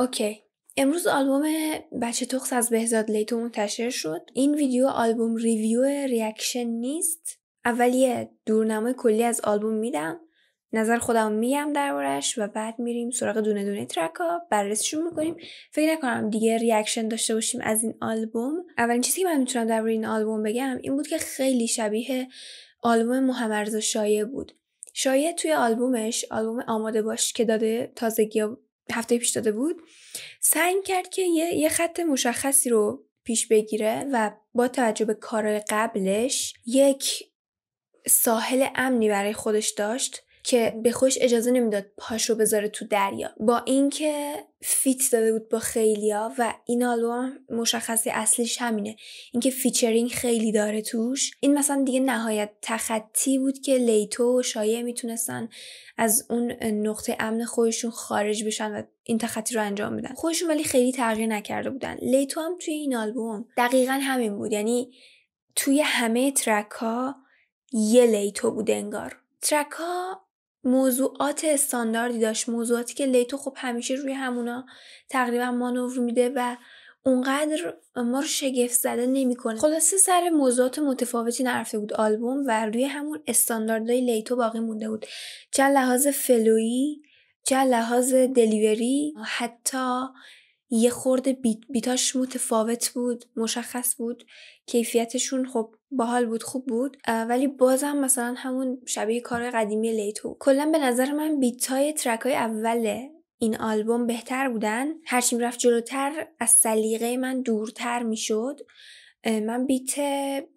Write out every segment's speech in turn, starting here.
اوکی امروز آلبوم بچه تخص از بهزاد لیتو منتشر شد این ویدیو آلبوم ریویو ریاکشن نیست اولیه دورنمای کلی از آلبوم میدم نظر خودم میگم دربارش و بعد میریم سراغ دونه دونه ترک ها بررسیشون میکنیم فکر نکنم دیگه ریاکشن داشته باشیم از این آلبوم اولین چیزی که من میتونم درباره این آلبوم بگم این بود که خیلی شبیه آلبوم محمرز شایع بود شایع توی آلبومش آلبوم آماده باش که داده تازگی هفته پیش داده بود سعی کرد که یه, یه خط مشخصی رو پیش بگیره و با توجه به کار قبلش یک ساحل امنی برای خودش داشت که به خوش اجازه نمیداد پاشو بذاره تو دریا با اینکه فیت داده بود با خیلیا و این آلبوم مشخصی اصلیش همینه اینکه فیچرینگ خیلی داره توش این مثلا دیگه نهایت تخطی بود که لیتو و شایع میتونستن از اون نقطه امن خودشون خارج بشن و این تخطی رو انجام بدن خودشون ولی خیلی تغییر نکرده بودن لیتو هم توی این آلبوم دقیقا همین بود یعنی توی همه ترک ها یه لیتو بود انگار ترک ها موضوعات استانداردی داشت موضوعاتی که لیتو خب همیشه روی همونا تقریبا مانور میده و اونقدر ما رو شگفت زده نمیکنه خلاصه سر موضوعات متفاوتی نرفته بود آلبوم و روی همون استانداردهای لیتو باقی مونده بود چه لحاظ فلویی چه لحاظ دلیوری حتی یه خورده بیت بیتاش متفاوت بود مشخص بود کیفیتشون خب باحال بود خوب بود ولی بازم مثلا همون شبیه کار قدیمی لیتو کلا به نظر من بیتای های ترک های اول این آلبوم بهتر بودن هرچی میرفت جلوتر از سلیقه من دورتر میشد من بیت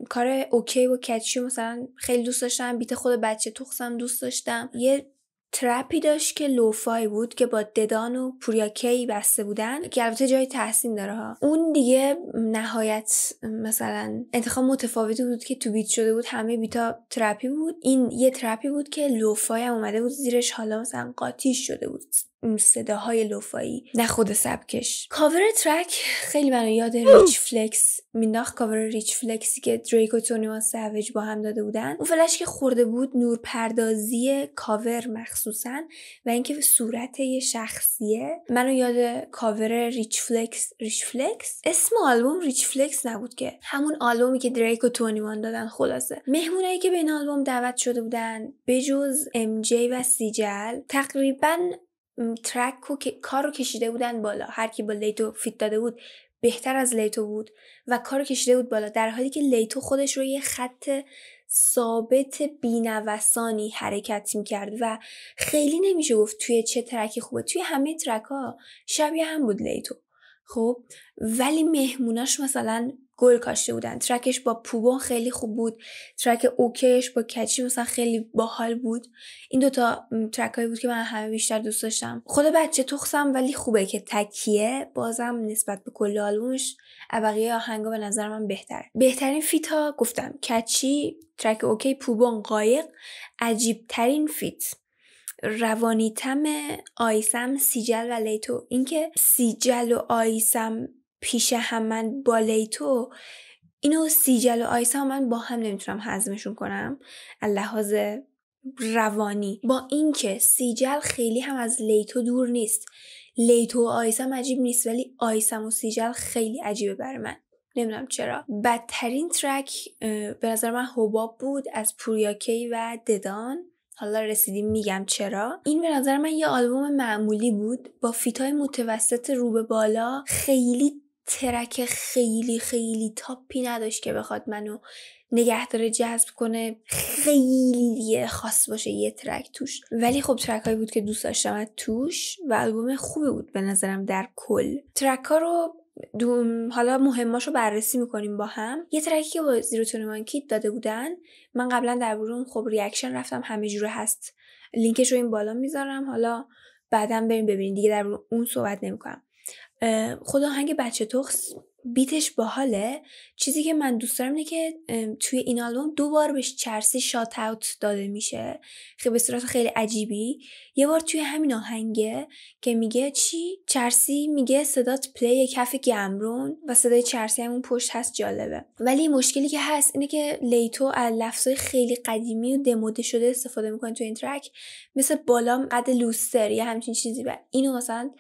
کار اوکی و کچی مثلا خیلی دوست داشتم بیت خود بچه تخسم دوست داشتم یه ترپی داشت که لوفای بود که با ددان و پوریاکی بسته بودن که البته جای تحسین داره ها اون دیگه نهایت مثلا انتخاب متفاوتی بود که تو بیت شده بود همه بیتا ترپی بود این یه ترپی بود که لوفای هم اومده بود زیرش حالا مثلا قاطی شده بود صداهای لوفایی نه خود سبکش کاور ترک خیلی منو یاد ریچ فلکس مینداخت کاور ریچ فلکسی که دریک و تونیوان سوج با هم داده بودن اون فلش که خورده بود نور پردازی کاور مخصوصا و اینکه صورت یه شخصیه منو یاد کاور ریچ فلکس ریچ فلکس اسم آلبوم ریچ فلکس نبود که همون آلبومی که دریک و تونیوان دادن خلاصه مهمونایی که به این آلبوم دعوت شده بودن بجز ام جی و سیجل تقریبا ترک و کارو کشیده بودن بالا هر کی با لیتو فیت داده بود بهتر از لیتو بود و رو کشیده بود بالا در حالی که لیتو خودش رو یه خط ثابت بینوسانی حرکت کرد و خیلی نمیشه گفت توی چه ترکی خوبه توی همه ترک ها شبیه هم بود لیتو خب ولی مهموناش مثلا گل کاشته بودن ترکش با پوبون خیلی خوب بود ترک اوکیش با کچی مثلا خیلی باحال بود این دوتا ترک هایی بود که من همه بیشتر دوست داشتم خود بچه تخسم ولی خوبه که تکیه بازم نسبت به کل آلبومش بقیه آهنگا به نظر من بهتر بهترین فیت ها گفتم کچی ترک اوکی پوبون قایق عجیب ترین فیت روانیتم آیسم سیجل و لیتو اینکه سیجل و آیسم پیش هم من با لیتو اینو سیجل و آیسم من با هم نمیتونم هضمشون کنم لحاظ روانی با اینکه سیجل خیلی هم از لیتو دور نیست لیتو و آیسم عجیب نیست ولی آیسم و سیجل خیلی عجیبه برای من نمیدونم چرا بدترین ترک به نظر من حباب بود از پوریاکی و ددان حالا رسیدیم میگم چرا این به نظر من یه آلبوم معمولی بود با فیتای متوسط رو به بالا خیلی ترک خیلی خیلی تاپی نداشت که بخواد منو نگهداره جذب کنه خیلی خاص باشه یه ترک توش ولی خب ترک هایی بود که دوست داشتم توش و آلبوم خوبی بود به نظرم در کل ترک ها رو حالا رو بررسی میکنیم با هم یه ترکی که با زیرو کیت داده بودن من قبلا در برون خب ریاکشن رفتم همه جوره هست لینکش رو این بالا میذارم حالا بعدا بریم ببینیم دیگه در اون صحبت نمیکنم خدا هنگ بچه تخص بیتش باحاله چیزی که من دوست دارم اینه که توی این آلبوم دو بار بهش چرسی شات اوت داده میشه خیلی خب، به صورت خیلی عجیبی یه بار توی همین آهنگه که میگه چی چرسی میگه صدات پلی کف گمرون و صدای چرسی همون پشت هست جالبه ولی مشکلی که هست اینه که لیتو از لفظای خیلی قدیمی و دموده شده استفاده میکنه توی این ترک مثل بالام قد لوستر یا همچین چیزی و اینو مثلا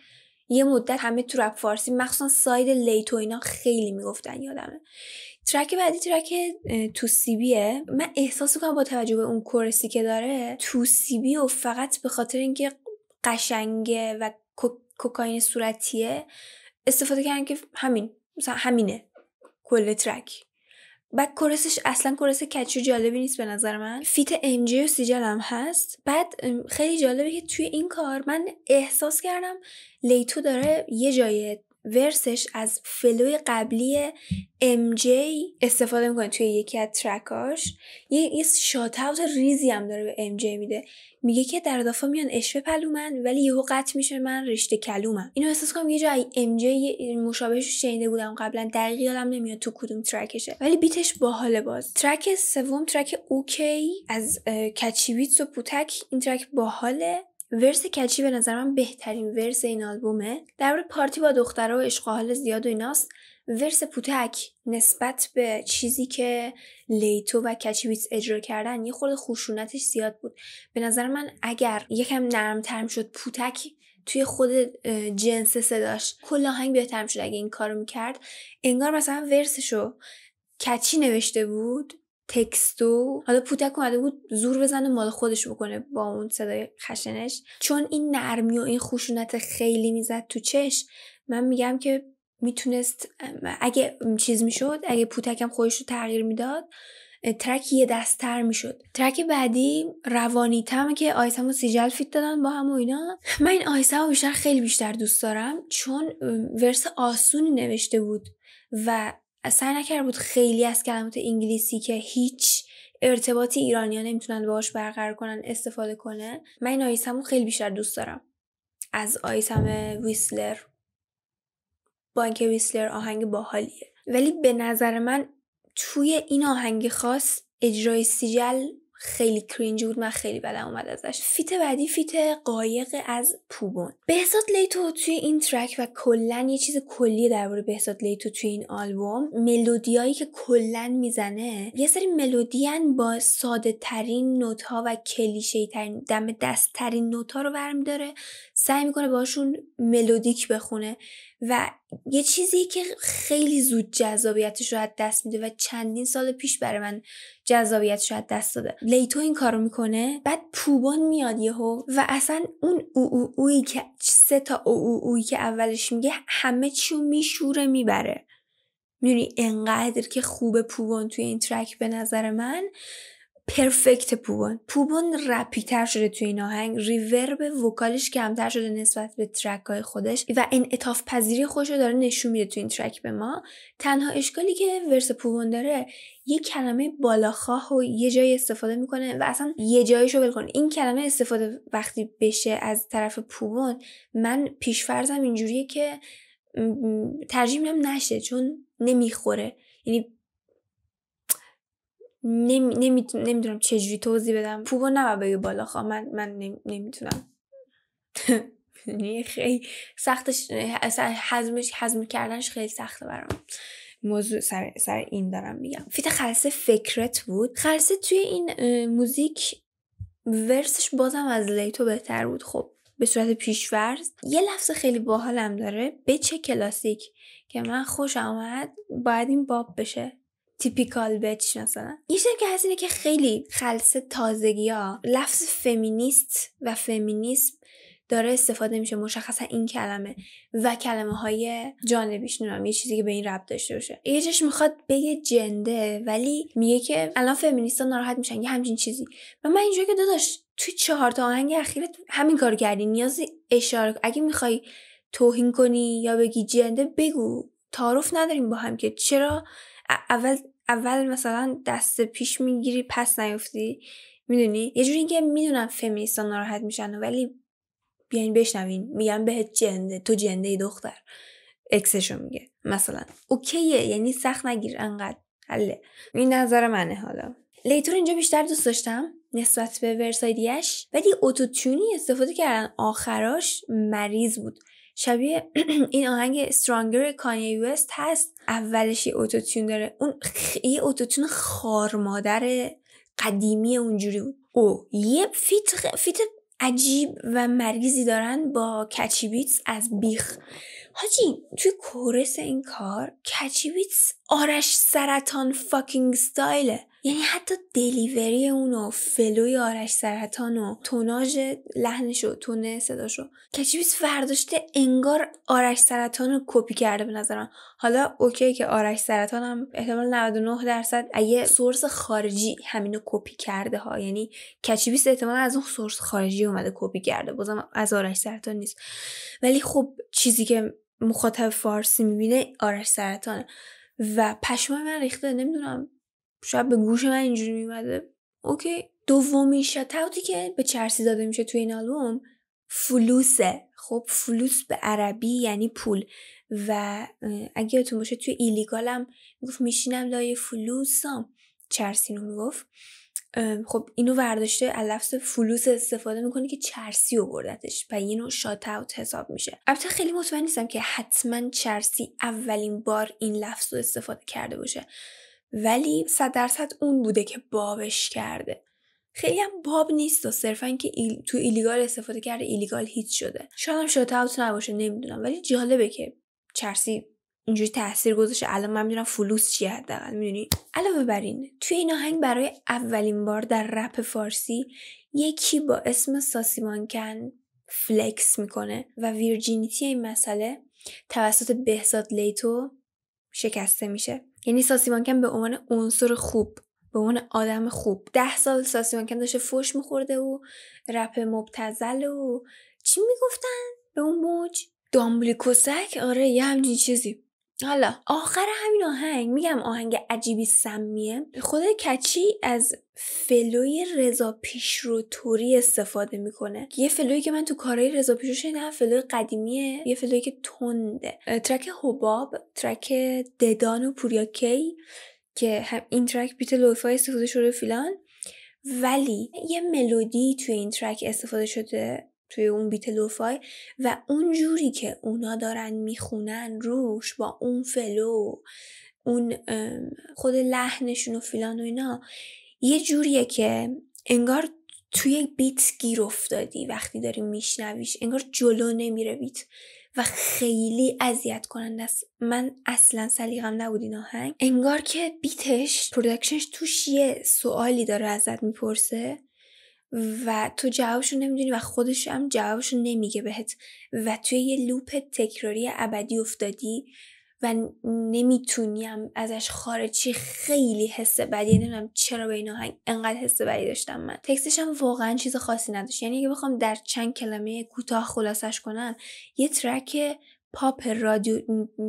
یه مدت همه تو فارسی مخصوصا ساید لیتو اینا خیلی میگفتن یادمه ترک بعدی ترک تو سیبیه من احساس کنم با توجه به اون کورسی که داره تو سیبی و فقط به خاطر اینکه قشنگه و کوکاین صورتیه استفاده کردن که همین مثلا همینه کل ترک بعد کرسش اصلا کرس کچی جالبی نیست به نظر من فیت ام جی و سیجل هم هست بعد خیلی جالبه که توی این کار من احساس کردم لیتو داره یه جای ورسش از فلوی قبلی ام استفاده میکنه توی یکی از ترکاش یه یه شات اوت ریزی هم داره به ام میده میگه که در دفعه میان اشوه پلومن ولی یهو قطع میشه من رشته کلومم اینو احساس کنم یه جای ام جی مشابهش رو شنیده بودم قبلا دقیق یادم نمیاد تو کدوم ترکشه ولی بیتش باحال باز ترک سوم ترک اوکی از کچیویتس و پوتک این ترک باحاله ورس کچی به نظر من بهترین ورس این آلبومه در پارتی با دخترها و عشق زیاد و ایناست ورس پوتک نسبت به چیزی که لیتو و کچیویتس اجرا کردن یه خورده خوشونتش زیاد بود به نظر من اگر یکم نرمتر شد پوتک توی خود جنس صداش کل آهنگ بهتر شد اگه این کارو میکرد انگار مثلا ورسشو کچی نوشته بود تکستو حالا پوتک اومده بود زور بزنه مال خودش بکنه با اون صدای خشنش چون این نرمی و این خشونت خیلی میزد تو چش من میگم که میتونست اگه چیز میشد اگه پوتکم خودش رو تغییر میداد ترک یه دستتر میشد ترک بعدی روانی تم که آیسم و سیجل فیت دادن با هم و اینا من این آیسم بیشتر خیلی بیشتر دوست دارم چون ورس آسونی نوشته بود و سعی نکرده بود خیلی از کلمات انگلیسی که هیچ ارتباطی ایرانیا نمیتونن باهاش برقرار کنن استفاده کنه من این رو خیلی بیشتر دوست دارم از آیسم ویسلر با ویسلر آهنگ باحالیه ولی به نظر من توی این آهنگ خاص اجرای سیجل خیلی کرینج بود من خیلی بدم اومد ازش فیت بعدی فیت قایق از پوبون بهزاد لیتو توی این ترک و کلا یه چیز کلی درباره بهزاد لیتو توی این آلبوم ملودیایی که کلا میزنه یه سری ملودیان با ساده ترین نوت ها و کلیشه ترین دم دست ترین نوت ها رو داره سعی میکنه باشون ملودیک بخونه و یه چیزی که خیلی زود جذابیتش رو از دست میده و چندین سال پیش برای من جذابیتش رو دست داده لیتو این کارو میکنه بعد پوبان میاد یهو و اصلا اون او او اوی که سه تا او او اوی که اولش میگه همه چیو میشوره میبره میدونی انقدر که خوب پوبان توی این ترک به نظر من پرفکت پوبون پوبون رپیتر شده تو این آهنگ ریورب وکالش کمتر شده نسبت به ترک های خودش و اتاف پذیری خوش رو داره نشون میده تو این ترک به ما تنها اشکالی که ورس پوبون داره یه کلمه بالاخواه و یه جای استفاده میکنه و اصلا یه جایشو ول کنه این کلمه استفاده وقتی بشه از طرف پوبون من پیشفرزم اینجوریه که ترجیح نشه چون نمیخوره یعنی نمی... نمیدونم چجوری توضیح بدم پوبو نبا بگه بالا خواه من, من نمیتونم یعنی خیلی سختش حزمش حزم کردنش خیلی سخته برام موضوع سر, سر این دارم میگم فیت خلصه فکرت بود خلصه توی این موزیک ورسش بازم از لیتو بهتر بود خب به صورت پیشورز یه لفظ خیلی باحالم داره بچه کلاسیک که من خوش آمد باید این باب بشه تیپیکال بچ مثلا یه چیزی که هست اینه که خیلی خلصه تازگی ها لفظ فمینیست و فمینیسم داره استفاده میشه مشخصا این کلمه و کلمه های جانبیش نمیم یه چیزی که به این ربط داشته باشه یه چش میخواد بگه جنده ولی میگه که الان ها ناراحت میشن یه همچین چیزی و من اینجوری که داداش توی چهار تا آهنگ اخیرت همین کار کردی نیازی اشاره اگه میخوای توهین کنی یا بگی جنده بگو تعارف نداریم با هم که چرا اول اول مثلا دست پیش میگیری پس نیفتی میدونی یه جوری که میدونم فمینیستا ناراحت میشن ولی بیاین بشنوین میگن بهت جنده تو جنده ای دختر اکسشو میگه مثلا اوکیه یعنی سخت نگیر انقدر حله این نظر منه حالا لیتور اینجا بیشتر دوست داشتم نسبت به ورسایدیش ولی اوتوتونی استفاده کردن آخراش مریض بود شبیه این آهنگ سترانگر کانیه وست هست اولش یه اوتوتیون داره اون یه اوتوتیون خارمادر قدیمی اونجوری بود او یه فیت, فیت عجیب و مریضی دارن با کچی بیتس از بیخ حاجی توی کورس این کار کچی بیتس آرش سرطان فاکینگ ستایله یعنی حتی دلیوری اون فلوی آرش سرطان و توناژ لحنش و تون صداشو کچیویس ورداشته انگار آرش سرطان رو کپی کرده به نظرم حالا اوکی که آرش سرطان هم احتمال 99 درصد اگه سورس خارجی همینو کپی کرده ها یعنی کچیویس احتمال از اون سورس خارجی اومده کپی کرده بازم از آرش سرطان نیست ولی خب چیزی که مخاطب فارسی میبینه آرش سرطانه و پشمای من ریخته نمیدونم شاید به گوش من اینجوری میمده اوکی دومین شاتاوتی که به چرسی داده میشه توی این آلبوم فلوسه خب فلوس به عربی یعنی پول و اگه یادتون باشه توی ایلیگالم میگفت میشینم لای فلوسام چرسی رو میگفت خب اینو ورداشته از لفظ فلوس استفاده میکنه که چرسی بردتش و یه نوع شات اوت حساب میشه البته خیلی مطمئن نیستم که حتما چرسی اولین بار این لفظ رو استفاده کرده باشه ولی صد درصد اون بوده که بابش کرده خیلی هم باب نیست و صرفا که ایل... تو ایلیگال استفاده کرده ایلیگال هیچ شده شاید هم نباشه نمیدونم ولی جالبه که چرسی اینجوری تاثیر گذاشته الان من میدونم فلوس چیه حداقل میدونی علاوه بر این توی این آهنگ برای اولین بار در رپ فارسی یکی با اسم ساسیمانکن فلکس میکنه و ویرجینیتی این مسئله توسط بهزاد لیتو شکسته میشه یعنی ساسیمانکن به عنوان عنصر خوب به عنوان آدم خوب ده سال ساسیمانکن داشته فوش میخورده و رپ مبتزل و چی میگفتن به اون موج دامبلی کسک آره یه همچین چیزی حالا آخر همین آهنگ میگم آهنگ عجیبی سمیه خود کچی از فلوی رضا پیشرو توری استفاده میکنه یه فلوی که من تو کارهای رضا پیشرو نه فلوی قدیمیه یه فلوی که تنده ترک حباب ترک ددان و کی که هم این ترک بیت لوفای استفاده شده فیلان ولی یه ملودی توی این ترک استفاده شده توی اون بیت لوفای و اون جوری که اونا دارن میخونن روش با اون فلو اون خود لحنشون و فیلان و اینا یه جوریه که انگار توی بیت گیر افتادی وقتی داری میشنویش انگار جلو نمیره بیت و خیلی اذیت کننده است من اصلا سلیقم نبود این آهنگ انگار که بیتش پرودکشنش توش یه سوالی داره ازت میپرسه و تو جوابشو نمیدونی و خودش هم جوابشو نمیگه بهت و توی یه لوپ تکراری ابدی افتادی و نمیتونیم ازش خارجی خیلی حس بدی نمیدونم چرا به این آهنگ انقدر حس بدی داشتم من تکستش هم واقعا چیز خاصی نداشت یعنی اگه بخوام در چند کلمه کوتاه خلاصش کنم یه ترک پاپ رادیو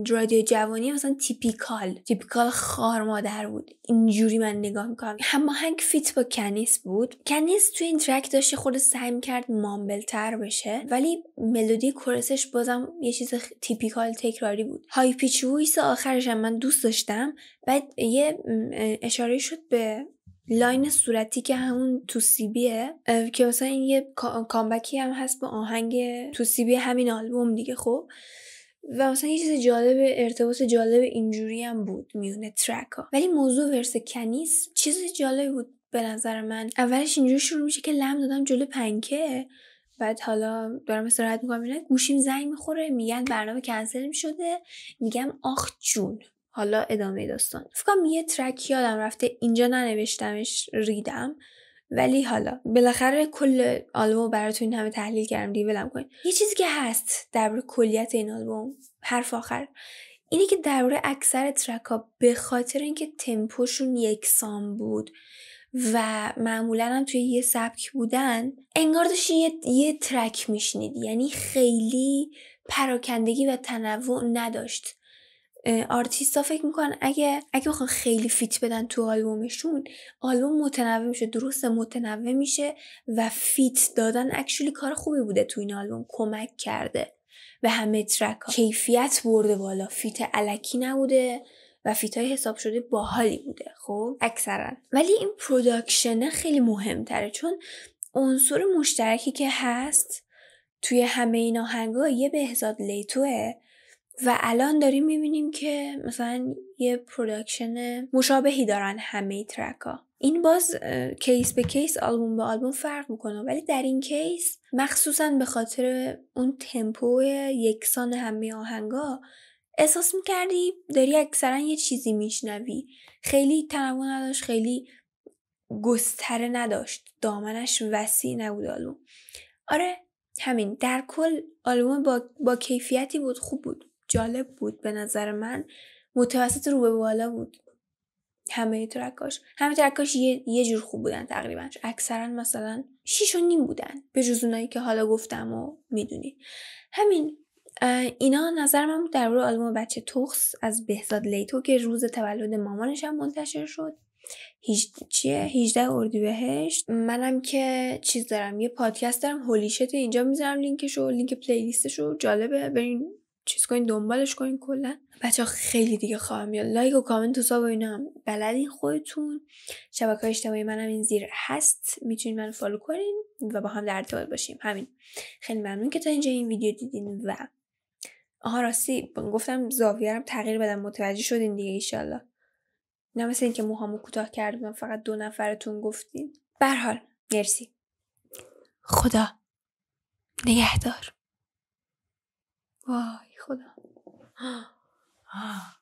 رادیو جوانی مثلا تیپیکال تیپیکال خار مادر بود اینجوری من نگاه میکنم هماهنگ فیت با کنیس بود کنیس توی این ترک داشت خود سعی مامبل تر بشه ولی ملودی کورسش بازم یه چیز تیپیکال تکراری بود های پیچ ویس آخرش هم من دوست داشتم بعد یه اشاره شد به لاین صورتی که همون تو سیبیه که مثلا این یه کامبکی هم هست به آهنگ توسیبی همین آلبوم دیگه خب و اصلا یه چیز جالب ارتباط جالب اینجوری هم بود میونه ترک ها ولی موضوع ورس کنیس چیز جالب بود به نظر من اولش اینجوری شروع میشه که لم دادم جلو پنکه بعد حالا دارم استراحت میکنم اینا گوشیم زنگ میخوره میگن برنامه کنسل شده میگم آخ جون حالا ادامه داستان فکرم یه ترک یادم رفته اینجا ننوشتمش ریدم ولی حالا بالاخره کل آلبوم براتون این همه تحلیل کردم ولم کن یه چیزی که هست درباره کلیت این آلبوم حرف آخر اینه که درباره اکثر ترک ها به خاطر اینکه تمپوشون یکسان بود و معمولا هم توی یه سبک بودن انگار داشت یه،, ترک میشنید یعنی خیلی پراکندگی و تنوع نداشت ها فکر میکنن اگه اگه بخوان خیلی فیت بدن تو آلبومشون آلبوم متنوع میشه درست متنوع میشه و فیت دادن اکچولی کار خوبی بوده تو این آلبوم کمک کرده به همه ترک ها. کیفیت برده بالا فیت علکی نبوده و فیت های حساب شده باحالی بوده خب اکثرا ولی این پروداکشن خیلی مهمتره چون عنصر مشترکی که هست توی همه این آهنگا یه بهزاد لیتوه و الان داریم میبینیم که مثلا یه پروداکشن مشابهی دارن همه ترک ها این باز کیس به کیس آلبوم به آلبوم فرق میکنه ولی در این کیس مخصوصا به خاطر اون تمپو یکسان همه آهنگا احساس میکردی داری اکثرا یه چیزی میشنوی خیلی تنوع نداشت خیلی گستره نداشت دامنش وسیع نبود آلبوم آره همین در کل آلبوم با, با کیفیتی بود خوب بود جالب بود به نظر من متوسط رو به بالا بود همه ترکاش همه ترکاش یه،, یه جور خوب بودن تقریبا اکثرا مثلا شیش و نیم بودن به جز اونایی که حالا گفتم و میدونی همین اینا نظر من در روی آلبوم بچه تخص از بهزاد لیتو که روز تولد مامانش هم منتشر شد هیچ چیه 18 منم که چیز دارم یه پادکست دارم هولیشت اینجا میذارم لینکش لینک پلیلیستشو رو جالبه برین چیز کنین دنبالش کنین کلا بچه ها خیلی دیگه خواهم میاد لایک و کامنت و ساب و هم بلدین خودتون شبکه اجتماعی منم این زیر هست میتونین من فالو کنین و با هم در ارتباط باشیم همین خیلی ممنون که تا اینجا این ویدیو دیدین و آها راستی گفتم هم تغییر بدم متوجه شدین دیگه ایشالله نه مثل اینکه موهامو کوتاه کردم فقط دو نفرتون گفتین برحال مرسی خدا نگهدار وای خدا آه.